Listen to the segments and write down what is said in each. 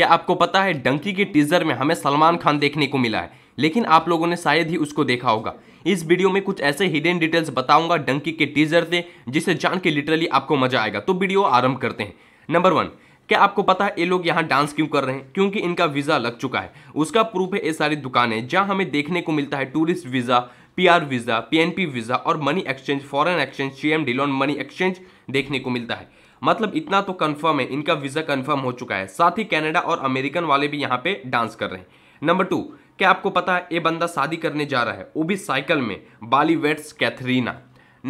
क्या आपको पता है डंकी के टीजर में हमें सलमान खान देखने को मिला है लेकिन आप लोगों ने शायद ही उसको देखा होगा इस वीडियो में कुछ ऐसे हिडन डिटेल्स बताऊंगा डंकी के टीजर से जिसे जान के लिटरली आपको मजा आएगा तो वीडियो आरंभ करते हैं नंबर वन क्या आपको पता है ये लोग यहाँ डांस क्यों कर रहे हैं क्योंकि इनका वीज़ा लग चुका है उसका प्रूफ है ये सारी दुकानें जहाँ हमें देखने को मिलता है tourist visa PR visa PNP visa और money exchange foreign exchange CM deal on money exchange देखने को मिलता है मतलब इतना तो कंफर्म है इनका वीज़ा कंफर्म हो चुका है साथ ही कनाडा और अमेरिकन वाले भी यहाँ पे डांस कर रहे हैं नंबर टू क्या आपको पता है ये बंदा शादी करने जा रहा है वो भी साइकिल में बाली वेट्स कैथरीना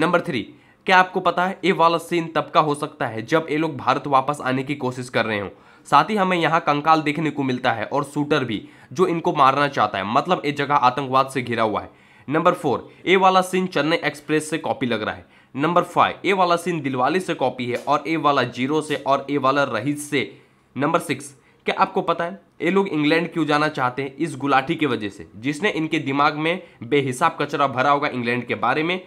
नंबर थ्री क्या आपको पता है ये वाला सीन तब का हो सकता है जब ये लोग भारत वापस आने की कोशिश कर रहे हो साथ ही हमें यहाँ कंकाल देखने को मिलता है और शूटर भी जो इनको मारना चाहता है मतलब ये जगह आतंकवाद से घिरा हुआ है नंबर फोर ए वाला सीन चेन्नई एक्सप्रेस से कॉपी लग रहा है नंबर फाइव ए वाला सीन दिलवाली से कॉपी है और ए वाला जीरो से और ए वाला रहीस से नंबर सिक्स क्या आपको पता है ये लोग इंग्लैंड क्यों जाना चाहते हैं इस गुलाटी की वजह से जिसने इनके दिमाग में बेहिसाब कचरा भरा होगा इंग्लैंड के बारे में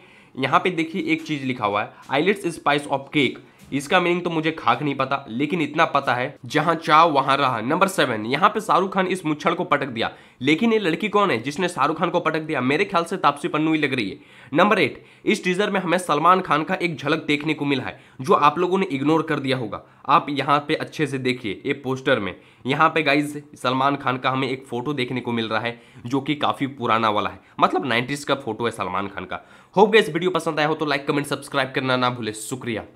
यहाँ पे देखिए एक चीज़ लिखा हुआ है आईलेट्स स्पाइस ऑफ केक इसका मीनिंग तो मुझे खाक नहीं पता लेकिन इतना पता है जहां चाव वहां रहा नंबर सेवन यहाँ पे शाहरुख खान इस मुच्छड़ को पटक दिया लेकिन ये लड़की कौन है जिसने शाहरुख खान को पटक दिया मेरे ख्याल से तापसी पन्नू ही लग रही है नंबर एट इस टीजर में हमें सलमान खान का एक झलक देखने को मिला है जो आप लोगों ने इग्नोर कर दिया होगा आप यहाँ पे अच्छे से देखिए ये पोस्टर में यहाँ पे गाइज सलमान खान का हमें एक फोटो देखने को मिल रहा है जो कि काफी पुराना वाला है मतलब नाइन्टीज का फोटो है सलमान खान का होप गए इस वीडियो पसंद आया हो तो लाइक कमेंट सब्सक्राइब करना ना भूले शुक्रिया